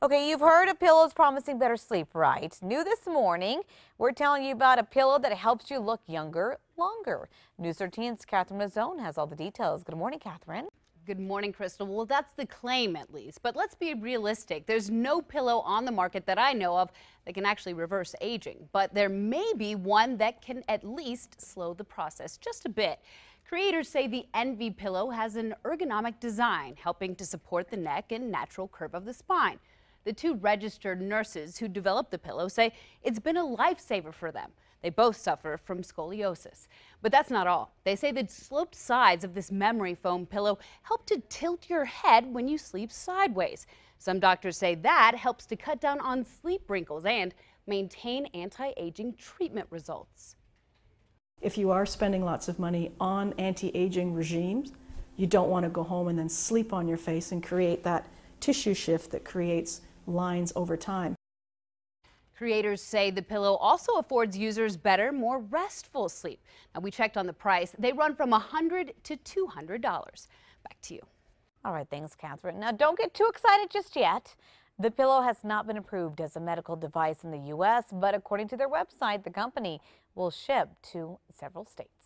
Okay, you've heard of pillows promising better sleep, right? New this morning, we're telling you about a pillow that helps you look younger longer. News 13's Catherine Mazone has all the details. Good morning, Catherine. Good morning, Crystal. Well, that's the claim at least, but let's be realistic. There's no pillow on the market that I know of that can actually reverse aging, but there may be one that can at least slow the process just a bit. Creators say the Envy pillow has an ergonomic design, helping to support the neck and natural curve of the spine. The two registered nurses who developed the pillow say it's been a lifesaver for them. They both suffer from scoliosis. But that's not all. They say the sloped sides of this memory foam pillow help to tilt your head when you sleep sideways. Some doctors say that helps to cut down on sleep wrinkles and maintain anti-aging treatment results. If you are spending lots of money on anti-aging regimes, you don't want to go home and then sleep on your face and create that tissue shift that creates lines over time. Creators say the pillow also affords users better, more restful sleep. Now, we checked on the price. They run from $100 to $200. Back to you. All right, thanks, Catherine. Now, don't get too excited just yet. The pillow has not been approved as a medical device in the U.S., but according to their website, the company will ship to several states.